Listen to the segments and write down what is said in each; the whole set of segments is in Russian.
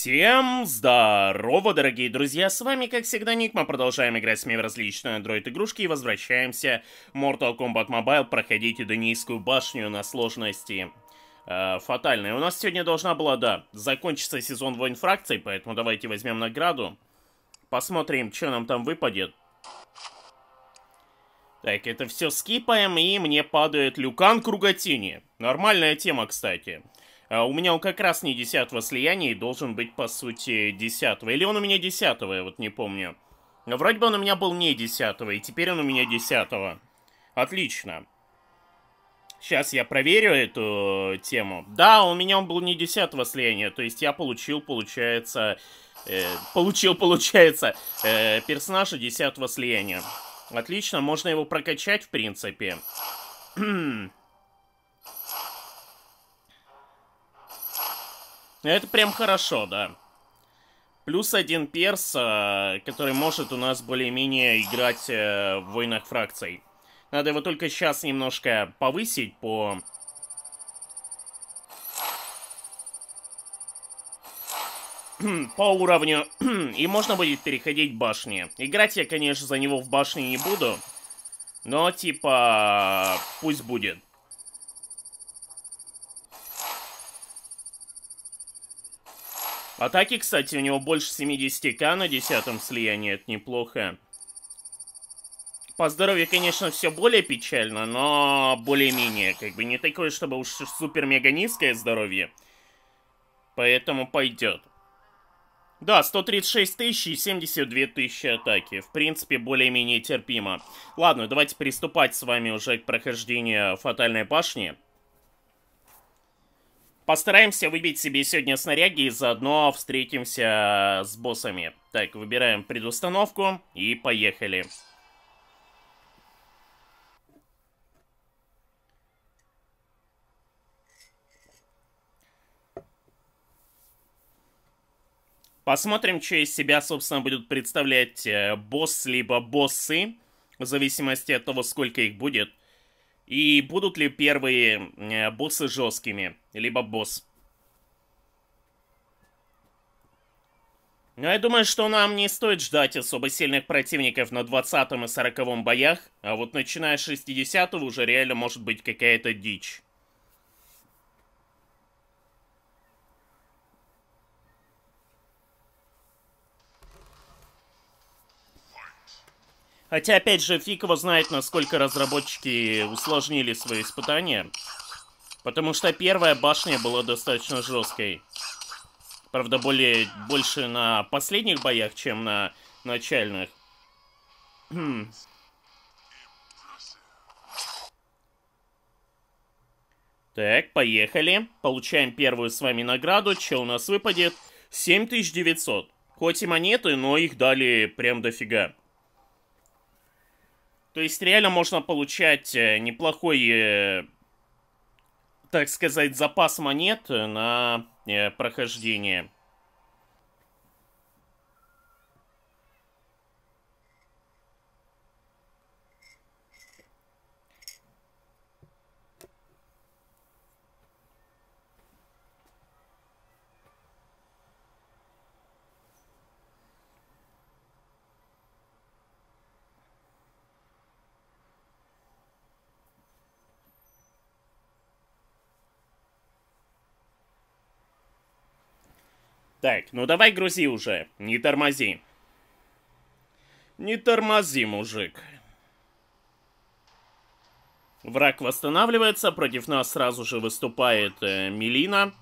Всем здорово, дорогие друзья, с вами, как всегда, Ник, мы продолжаем играть с ними в различные Android-игрушки и возвращаемся в Mortal Kombat Mobile Проходите Эдонийскую башню на сложности э, фатальной. У нас сегодня должна была, да, закончиться сезон войн фракций, поэтому давайте возьмем награду, посмотрим, что нам там выпадет. Так, это все скипаем, и мне падает Люкан Кругатини. Нормальная тема, кстати. А, у меня он как раз не десятого слияния и должен быть, по сути, десятого, Или он у меня десятого я вот не помню. Вроде бы он у меня был не десятого, и теперь он у меня десятого. Отлично. Сейчас я проверю эту тему. Да, у меня он был не десятого слияния, то есть я получил, получается... Э, получил, получается, э, персонажа десятого слияния. Отлично, можно его прокачать, в принципе. Это прям хорошо, да. Плюс один перс, э, который может у нас более-менее играть э, в войнах фракций. Надо его только сейчас немножко повысить по... по уровню. И можно будет переходить башни. Играть я, конечно, за него в башне не буду. Но, типа, пусть будет. Атаки, кстати, у него больше 70к на десятом слиянии, это неплохо. По здоровью, конечно, все более печально, но более-менее. Как бы не такое, чтобы уж супер-мега низкое здоровье. Поэтому пойдет. Да, 136 тысяч и 72 тысячи атаки. В принципе, более-менее терпимо. Ладно, давайте приступать с вами уже к прохождению Фатальной башни. Постараемся выбить себе сегодня снаряги и заодно встретимся с боссами. Так, выбираем предустановку и поехали. Посмотрим, что из себя, собственно, будут представлять э, босс либо боссы, в зависимости от того, сколько их будет. И будут ли первые э, боссы жесткими, либо босс? Но ну, я думаю, что нам не стоит ждать особо сильных противников на 20 и 40 боях, а вот начиная с 60 уже реально может быть какая-то дичь. Хотя, опять же, фиг его знает, насколько разработчики усложнили свои испытания. Потому что первая башня была достаточно жесткой. Правда, более больше на последних боях, чем на начальных. Хм. так, поехали. Получаем первую с вами награду. Что у нас выпадет? 7900. Хоть и монеты, но их дали прям дофига. То есть реально можно получать э, неплохой, э, так сказать, запас монет э, на прохождение. Так, ну давай грузи уже, не тормози. Не тормози, мужик. Враг восстанавливается, против нас сразу же выступает э, Мелина.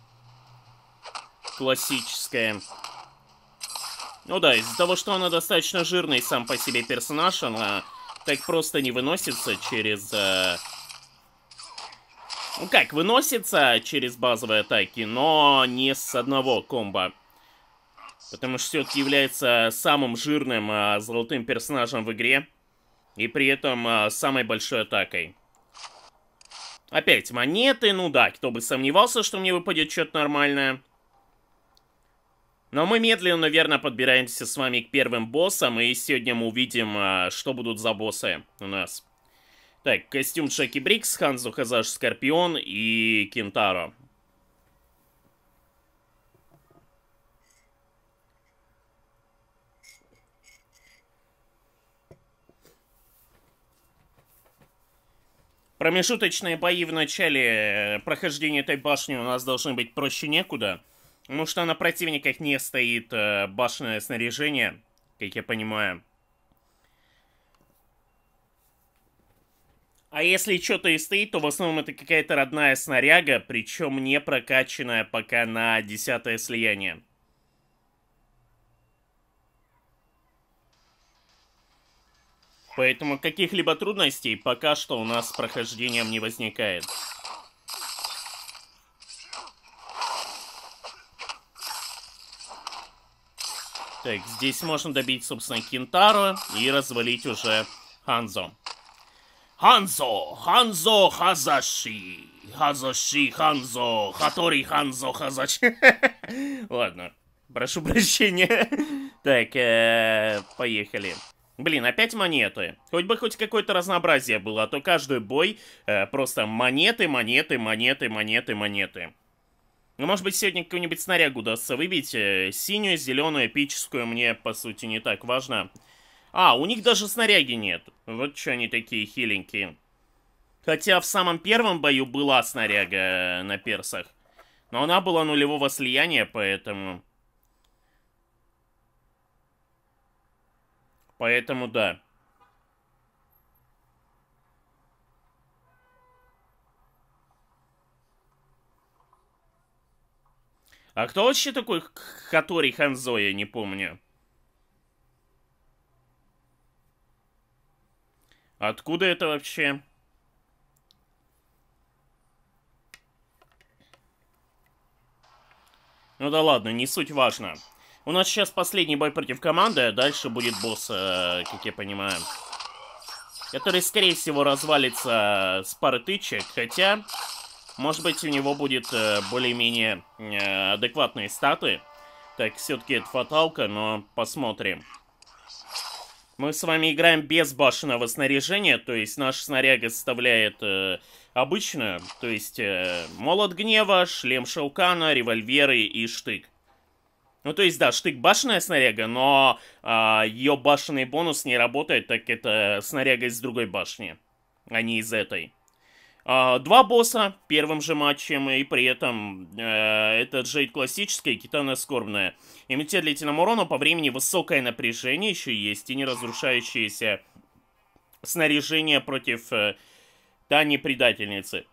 Классическая. Ну да, из-за того, что она достаточно жирный сам по себе персонаж, она так просто не выносится через... Э... Ну как, выносится через базовые атаки, но не с одного комбо. Потому что все-таки является а, самым жирным а, золотым персонажем в игре. И при этом а, самой большой атакой. Опять монеты, ну да, кто бы сомневался, что мне выпадет что-то нормальное. Но мы медленно, наверное, подбираемся с вами к первым боссам, и сегодня мы увидим, а, что будут за боссы у нас. Так, костюм Шаки Брикс, Ханзу Хазаш Скорпион и Кентаро. Промежуточные бои в начале э, прохождения этой башни у нас должны быть проще некуда. Потому что на противниках не стоит э, башенное снаряжение, как я понимаю. А если что-то и стоит, то в основном это какая-то родная снаряга, причем не прокачанная пока на десятое слияние. Поэтому каких-либо трудностей пока что у нас с прохождением не возникает. Так, здесь можно добить, собственно, Кентаро и развалить уже Ханзо. Ханзо! Ханзо Хазаши! Хазаши Ханзо! Хатори Ханзо Хазаши! Ладно, прошу прощения. Так, э, поехали. Блин, опять монеты. Хоть бы хоть какое-то разнообразие было, а то каждый бой э, просто монеты, монеты, монеты, монеты, монеты. Ну, может быть, сегодня какую-нибудь снарягу удастся выбить. Э, синюю, зеленую, эпическую мне, по сути, не так важно. А, у них даже снаряги нет. Вот что они такие хиленькие. Хотя в самом первом бою была снаряга э, на персах. Но она была нулевого слияния, поэтому... Поэтому да. А кто вообще такой Хатори Ханзо, я не помню. Откуда это вообще? Ну да ладно, не суть важно. У нас сейчас последний бой против команды, а дальше будет босс, э, как я понимаю. Который, скорее всего, развалится с пары тычек, хотя... Может быть, у него будет э, более-менее э, адекватные статы. Так, все-таки это фаталка, но посмотрим. Мы с вами играем без башенного снаряжения, то есть наш снаряга составляет э, обычную, то есть э, молот гнева, шлем шелкана, револьверы и штык. Ну, то есть, да, штык башенная снаряга, но а, ее башенный бонус не работает, так это снаряга из другой башни, а не из этой. А, два босса первым же матчем, и при этом э, это Джейд классическая, Китана скорбная. Иммунитет длительному урону по времени высокое напряжение еще есть, и неразрушающееся снаряжение против э, Тани-предательницы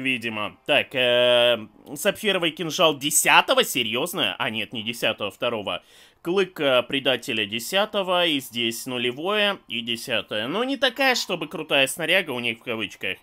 видимо. Так, э, сапфировый кинжал 10 серьезно? А нет, не 10 -го, 2 Клык э, предателя 10 и здесь нулевое, и 10 -е. Но не такая, чтобы крутая снаряга у них в кавычках.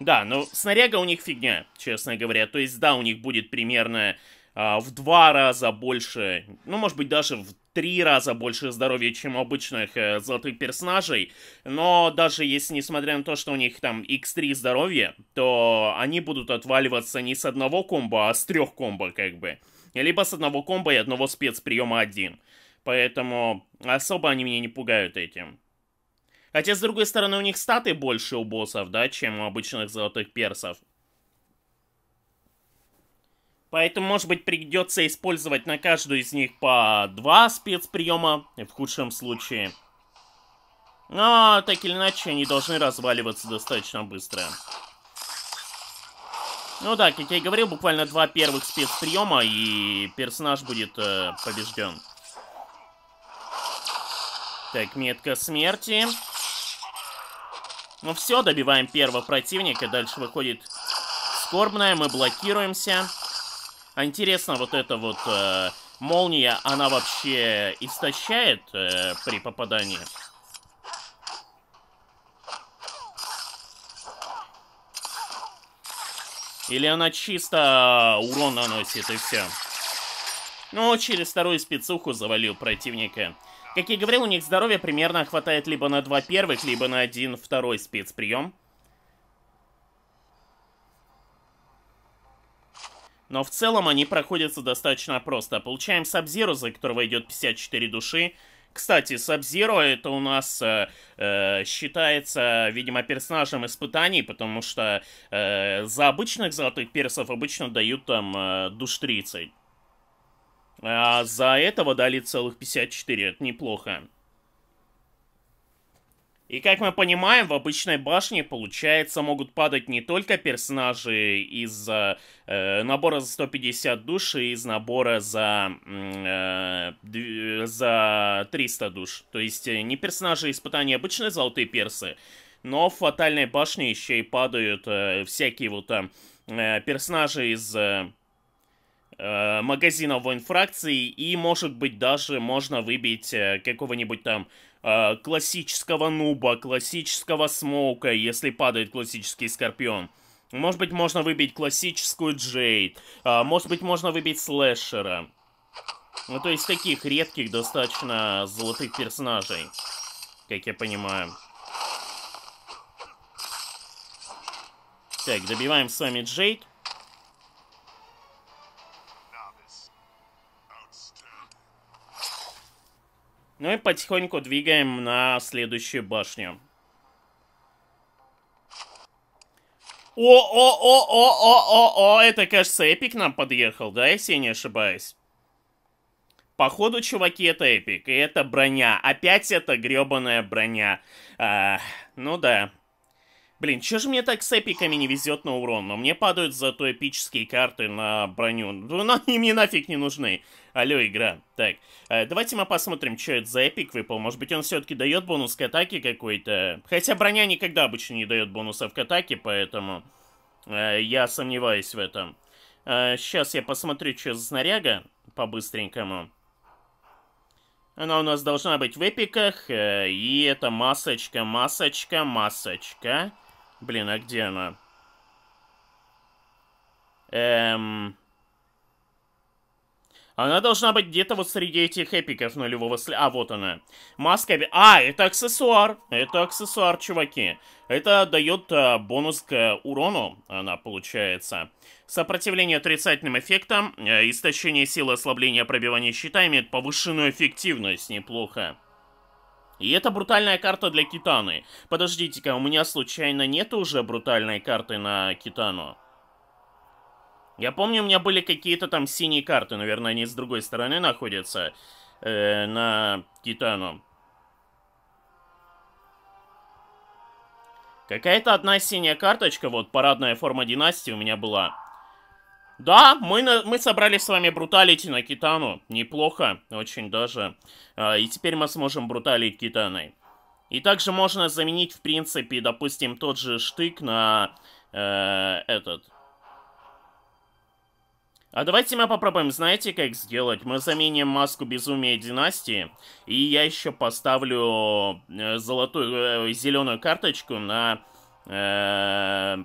Да, ну, снаряга у них фигня, честно говоря. То есть, да, у них будет примерно э, в два раза больше, ну, может быть, даже в три раза больше здоровья, чем у обычных э, золотых персонажей. Но даже если, несмотря на то, что у них там x3 здоровья, то они будут отваливаться не с одного комбо, а с трех комбо, как бы. Либо с одного комбо и одного спецприема один. Поэтому особо они меня не пугают этим. Хотя, с другой стороны, у них статы больше у боссов, да, чем у обычных золотых персов. Поэтому, может быть, придется использовать на каждую из них по два спецприема, в худшем случае. Но, так или иначе, они должны разваливаться достаточно быстро. Ну да, как я и говорил, буквально два первых спецприема, и персонаж будет э, побежден. Так, метка смерти. Ну все, добиваем первого противника. Дальше выходит скорбная, мы блокируемся. А интересно, вот эта вот э, молния, она вообще истощает э, при попадании? Или она чисто э, урон наносит и все? Ну, через вторую спецуху завалил противника. Как я говорил, у них здоровья примерно хватает либо на два первых, либо на один второй спецприем. Но в целом они проходятся достаточно просто. Получаем Сабзеру, за которого идет 54 души. Кстати, Сабзеру это у нас э, э, считается, видимо, персонажем испытаний, потому что э, за обычных золотых персов обычно дают там э, душ 30. А за этого дали целых 54, это неплохо. И как мы понимаем, в обычной башне, получается, могут падать не только персонажи из э, э набора за 150 душ и из набора за, э, за 300 душ. То есть э, не персонажи испытания обычные золотые персы, но в фатальной башне еще и падают э, всякие вот э, персонажи из... Э, воин э, фракции и, может быть, даже можно выбить какого-нибудь там Э, классического нуба, классического смоука, если падает классический скорпион. Может быть, можно выбить классическую Джейд. Э, может быть, можно выбить слэшера. Ну, то есть таких редких достаточно золотых персонажей, как я понимаю. Так, добиваем с вами Джейд. Ну и потихоньку двигаем на следующую башню. О-о-о-о-о-о-о! Это, кажется, Эпик нам подъехал, да, если я не ошибаюсь? Походу, чуваки, это Эпик. И это броня. Опять это грёбаная броня. А, ну да. Блин, че же мне так с эпиками не везет на урон? Но мне падают зато эпические карты на броню. Ну, но они мне нафиг не нужны. Алло, игра. Так, э, давайте мы посмотрим, что это за эпик выпал. Может быть, он все-таки дает бонус к атаке какой-то. Хотя броня никогда обычно не дает бонусов к атаке, поэтому э, я сомневаюсь в этом. Э, сейчас я посмотрю, что за снаряга по-быстренькому. Она у нас должна быть в эпиках. Э, и это масочка, масочка, масочка. Блин, а где она? Эм... Она должна быть где-то вот среди этих эпиков нулевого сля... А, вот она. Маска... А, это аксессуар. Это аксессуар, чуваки. Это дает э, бонус к э, урону, она получается. Сопротивление отрицательным эффектам, э, истощение силы, ослабление пробивания щита имеет повышенную эффективность, неплохо. И это брутальная карта для Китаны. Подождите-ка, у меня случайно нет уже брутальной карты на Китану? Я помню, у меня были какие-то там синие карты. Наверное, они с другой стороны находятся. Э, на Китану. Какая-то одна синяя карточка, вот парадная форма династии у меня была. Да, мы, на, мы собрали с вами бруталить на Китану. Неплохо, очень даже. А, и теперь мы сможем бруталить Китаной. И также можно заменить, в принципе, допустим, тот же штык на э, этот. А давайте мы попробуем, знаете, как сделать? Мы заменим маску безумия династии, и я еще поставлю э, золотую, э, зеленую карточку на... Э,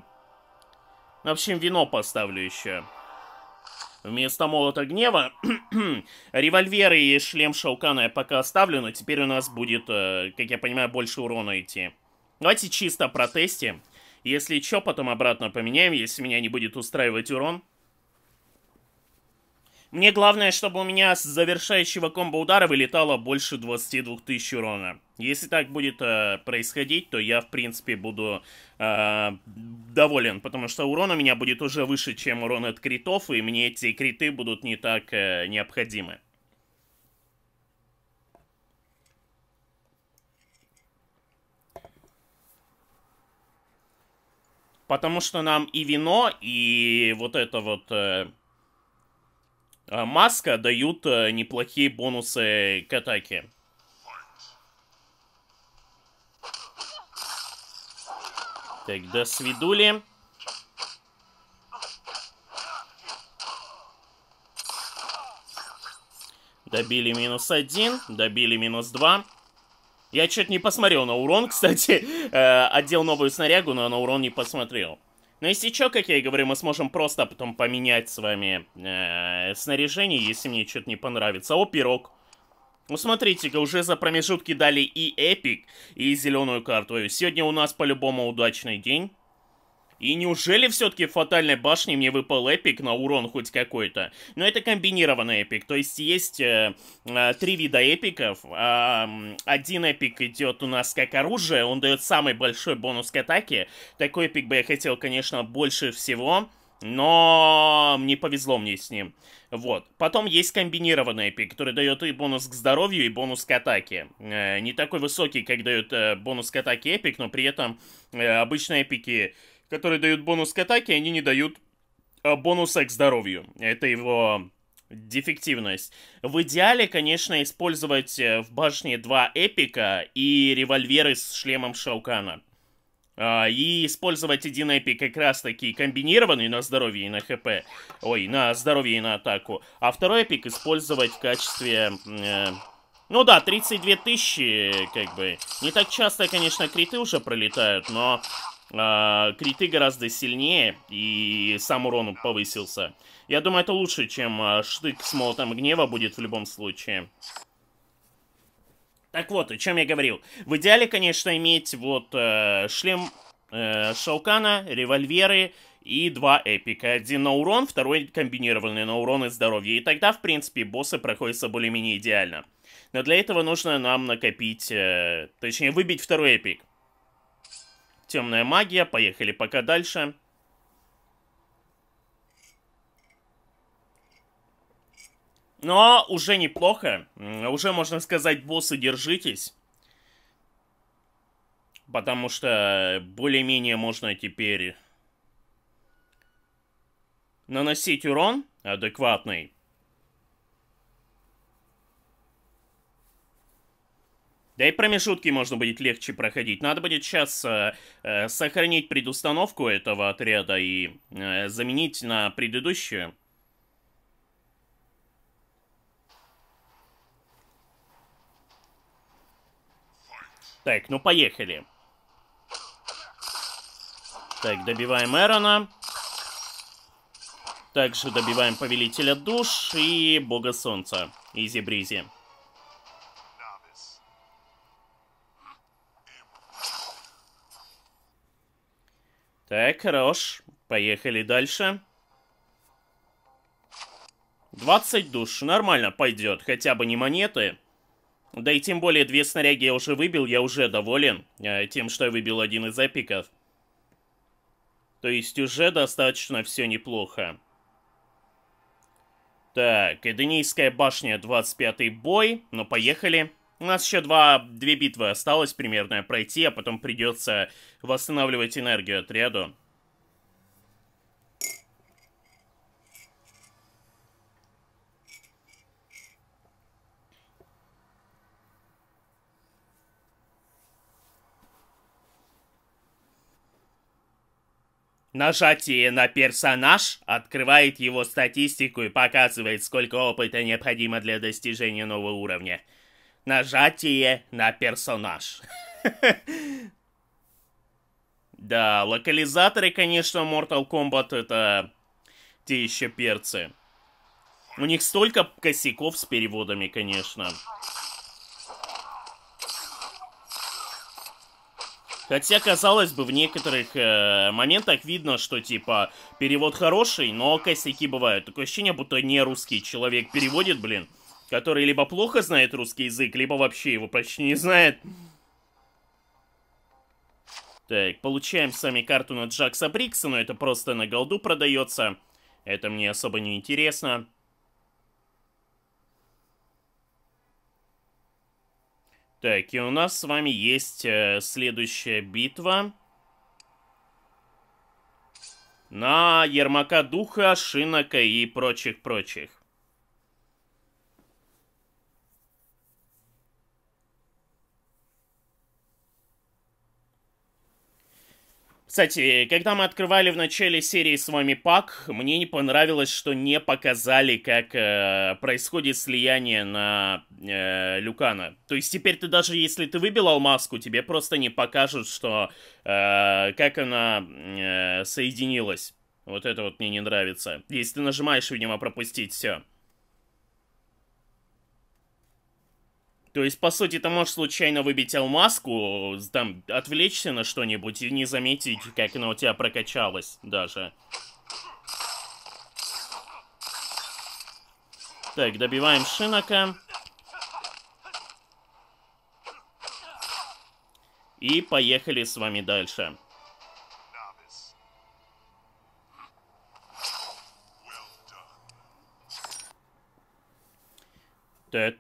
в общем, вино поставлю еще. Вместо молота гнева револьверы и шлем Шаукана я пока оставлю, но теперь у нас будет, э, как я понимаю, больше урона идти. Давайте чисто протестим. Если чё, потом обратно поменяем, если меня не будет устраивать урон. Мне главное, чтобы у меня с завершающего комбо удара вылетало больше 22 тысяч урона. Если так будет э, происходить, то я, в принципе, буду э, доволен, потому что урон у меня будет уже выше, чем урон от критов, и мне эти криты будут не так э, необходимы. Потому что нам и вино, и вот это вот... Э, Э, маска дают э, неплохие бонусы к атаке. Так, до свидули. Добили минус один, добили минус два. Я что-то не посмотрел на урон, кстати. Э, отдел новую снарягу, но на урон не посмотрел. Но ну, если что, как я и говорю, мы сможем просто потом поменять с вами э, снаряжение, если мне что-то не понравится. О, пирог. Ну, смотрите-ка, уже за промежутки дали и эпик, и зеленую карту. Сегодня у нас по-любому удачный день. И неужели все-таки в фатальной башне мне выпал эпик на урон хоть какой-то? Но это комбинированный эпик, то есть есть э, э, три вида эпиков. Э, один эпик идет у нас как оружие, он дает самый большой бонус к атаке. Такой эпик бы я хотел, конечно, больше всего, но не повезло мне с ним. Вот. Потом есть комбинированный эпик, который дает и бонус к здоровью, и бонус к атаке. Э, не такой высокий, как дает э, бонус к атаке эпик, но при этом э, обычные эпики которые дают бонус к атаке, они не дают э, бонуса к здоровью. Это его дефективность. В идеале, конечно, использовать э, в башне два эпика и револьверы с шлемом Шаукана. А, и использовать один эпик как раз таки комбинированный на здоровье и на хп. Ой, на здоровье и на атаку. А второй эпик использовать в качестве... Э, ну да, 32 тысячи, как бы. Не так часто, конечно, криты уже пролетают, но а, криты гораздо сильнее, и сам урон повысился. Я думаю, это лучше, чем а, штык с молотом гнева будет в любом случае. Так вот, о чем я говорил. В идеале, конечно, иметь вот э, шлем э, Шаукана, револьверы и два эпика. Один на урон, второй комбинированный на урон и здоровье. И тогда, в принципе, боссы проходятся более-менее идеально. Но для этого нужно нам накопить, э, точнее, выбить второй эпик. Темная магия, поехали пока дальше. Но уже неплохо. Уже можно сказать, боссы, держитесь. Потому что более-менее можно теперь наносить урон адекватный. Да и промежутки можно будет легче проходить. Надо будет сейчас э, э, сохранить предустановку этого отряда и э, заменить на предыдущую. Так, ну поехали. Так, добиваем Эрона. Также добиваем Повелителя Душ и Бога Солнца. Изи-бризи. Так, хорош. Поехали дальше. 20 душ. Нормально пойдет. Хотя бы не монеты. Да и тем более две снаряги я уже выбил. Я уже доволен э, тем, что я выбил один из эпиков. То есть уже достаточно все неплохо. Так, Эденийская башня, 25 бой. Ну, поехали. У нас еще два, две битвы осталось примерно пройти, а потом придется восстанавливать энергию отряду. Нажатие на персонаж открывает его статистику и показывает, сколько опыта необходимо для достижения нового уровня. Нажатие на персонаж. Да, локализаторы, конечно, Mortal Kombat это те еще перцы. У них столько косяков с переводами, конечно. Хотя, казалось бы, в некоторых э, моментах видно, что, типа, перевод хороший, но косяки бывают. Такое ощущение, будто не русский человек переводит, блин который либо плохо знает русский язык, либо вообще его почти не знает. Так, получаем сами карту на Джакса Брикса, но это просто на голду продается. Это мне особо не интересно. Так, и у нас с вами есть э, следующая битва. На Ермака Духа, Шинока и прочих-прочих. Кстати, когда мы открывали в начале серии с вами пак, мне не понравилось, что не показали, как э, происходит слияние на э, Люкана. То есть теперь ты даже если ты выбил алмазку, тебе просто не покажут, что э, как она э, соединилась. Вот это вот мне не нравится. Если ты нажимаешь, видимо, пропустить все. То есть, по сути, ты можешь случайно выбить алмазку, э, там, отвлечься на что-нибудь и не заметить, как она у тебя прокачалась даже. Так, добиваем Шинока. И поехали с вами дальше. Прошу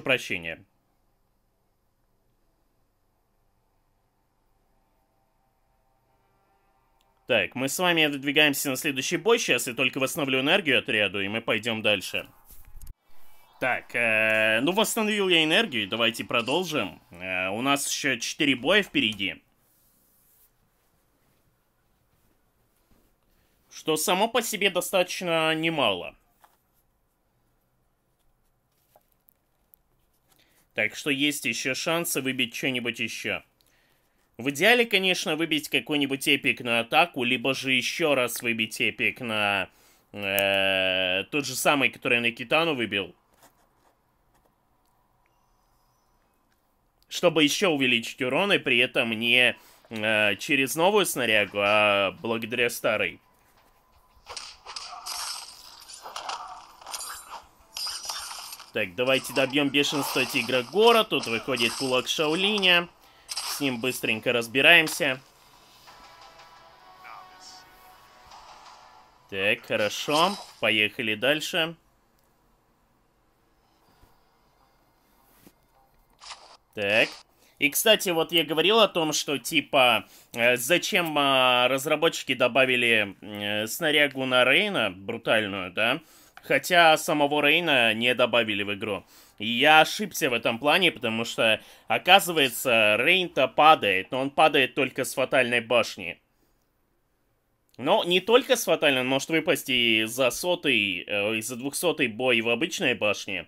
прощения. Так, мы с вами двигаемся на следующий бой сейчас, я только восстановлю энергию отряду, и мы пойдем дальше. Так, э, ну восстановил я энергию, давайте продолжим. Э, у нас еще 4 боя впереди. Что само по себе достаточно немало. Так что есть еще шансы выбить что-нибудь еще. В идеале, конечно, выбить какой-нибудь эпик на атаку, либо же еще раз выбить эпик на э, тот же самый, который я на Китану выбил. чтобы еще увеличить урон и при этом не э, через новую снарягу, а благодаря старой. Так, давайте добьем бешенство тигра Гора. Тут выходит кулак Шаулиня. С ним быстренько разбираемся. Так, хорошо. Поехали дальше. Дальше. Так. И, кстати, вот я говорил о том, что, типа, э, зачем а, разработчики добавили э, снарягу на Рейна, брутальную, да? Хотя самого Рейна не добавили в игру. И я ошибся в этом плане, потому что, оказывается, Рейн-то падает, но он падает только с фатальной башни. Но не только с фатальной, он может выпасть и за сотый, э, и за двухсотый бой в обычной башне.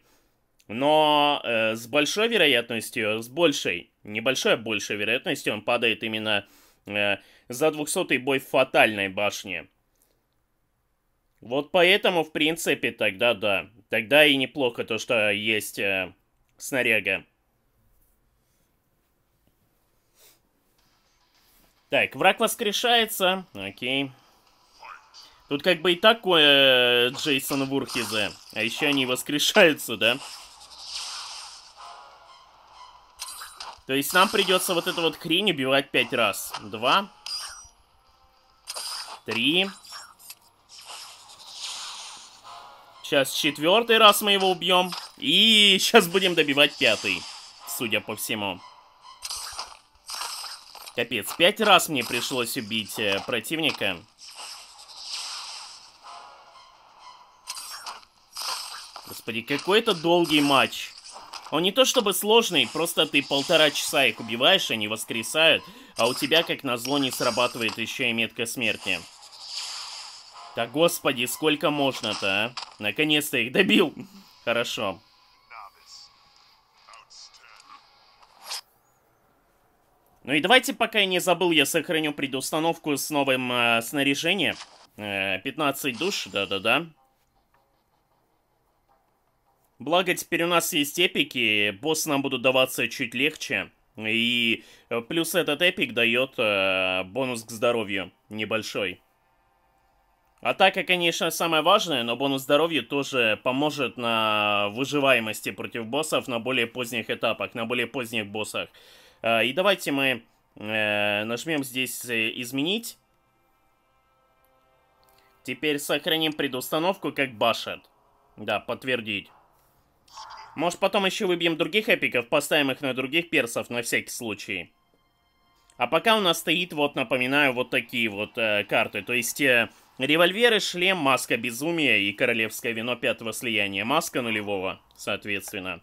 Но э, с большой вероятностью, с большей, небольшой, а большей вероятностью он падает именно э, за 200-й бой в фатальной башне. Вот поэтому, в принципе, тогда да. Тогда и неплохо то, что есть э, снаряга. Так, враг воскрешается. Окей. Тут как бы и так э, Джейсон Вурхизе. А еще они воскрешаются, Да. То есть нам придется вот эту вот хрень убивать пять раз. Два. Три. Сейчас четвертый раз мы его убьем. И сейчас будем добивать пятый, судя по всему. Капец, пять раз мне пришлось убить э, противника. Господи, какой это долгий матч. Он не то чтобы сложный, просто ты полтора часа их убиваешь, они воскресают, а у тебя, как назло, не срабатывает еще и метка смерти. Да господи, сколько можно-то, а? Наконец-то их добил! Хорошо. Ну и давайте, пока я не забыл, я сохраню предустановку с новым э, снаряжением. Э, 15 душ, да-да-да. Благо, теперь у нас есть эпики, боссы нам будут даваться чуть легче. И э, плюс этот эпик дает э, бонус к здоровью небольшой. Атака, конечно, самая важная, но бонус здоровья тоже поможет на выживаемости против боссов на более поздних этапах, на более поздних боссах. Э, и давайте мы э, нажмем здесь «Изменить». Теперь сохраним предустановку как башет. Да, подтвердить. Может, потом еще выбьем других эпиков, поставим их на других персов на всякий случай. А пока у нас стоит, вот напоминаю, вот такие вот э, карты. То есть э, револьверы, шлем, маска безумия и королевское вино пятого слияния. Маска нулевого, соответственно.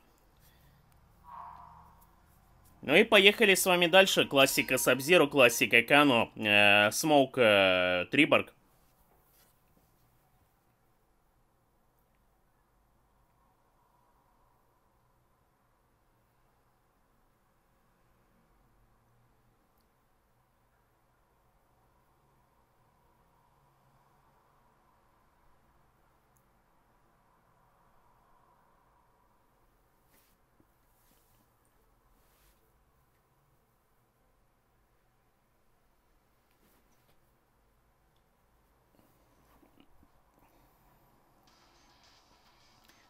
Ну и поехали с вами дальше. Классика сабзеру, классика Кану, э, Смоук э, Триборг.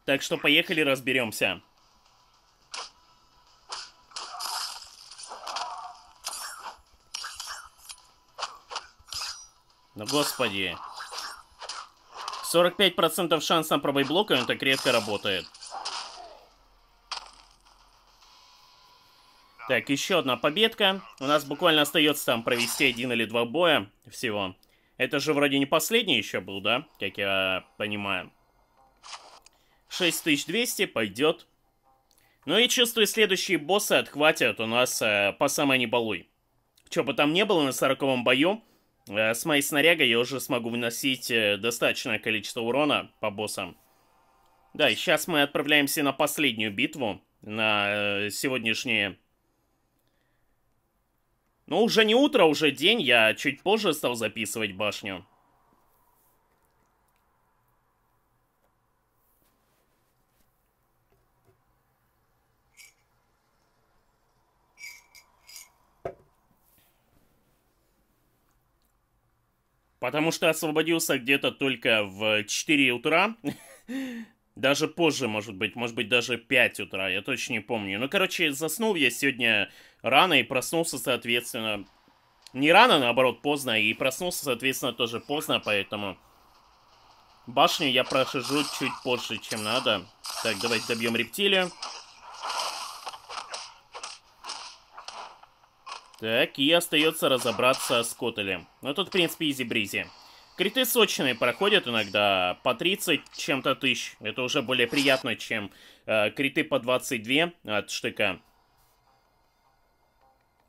Так что поехали разберемся. Ну, господи. 45% шанс на пробой блока, он так редко работает. Так, еще одна победка. У нас буквально остается там провести один или два боя всего. Это же вроде не последний еще был, да? Как я понимаю. 6200 пойдет. Ну и чувствую, следующие боссы отхватят у нас э, по самой небалуй. Что бы там не было на сороковом бою, э, с моей снарягой я уже смогу выносить э, достаточное количество урона по боссам. Да, и сейчас мы отправляемся на последнюю битву, на э, сегодняшние... Ну, уже не утро, уже день, я чуть позже стал записывать башню. потому что освободился где-то только в 4 утра. Даже позже, может быть, может быть, даже 5 утра, я точно не помню. Ну, короче, заснул я сегодня рано и проснулся, соответственно... Не рано, наоборот, поздно, и проснулся, соответственно, тоже поздно, поэтому... Башню я прохожу чуть позже, чем надо. Так, давайте добьем рептилию. Так, и остается разобраться с Котелем. Ну, тут, в принципе, изи-бризи. Криты сочные проходят иногда по 30 чем-то тысяч. Это уже более приятно, чем э, криты по 22 от штыка.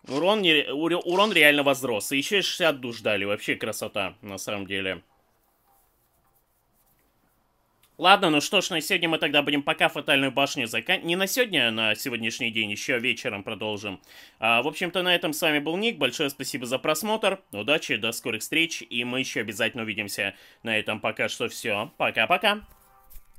Урон, не, урон реально возрос. И еще 60 душ дали. Вообще красота, на самом деле. Ладно, ну что ж, на сегодня мы тогда будем пока фатальную башню заканчивать. Не на сегодня, а на сегодняшний день, еще вечером продолжим. А, в общем-то, на этом с вами был Ник. Большое спасибо за просмотр. Удачи, до скорых встреч, и мы еще обязательно увидимся. На этом пока что все. Пока-пока.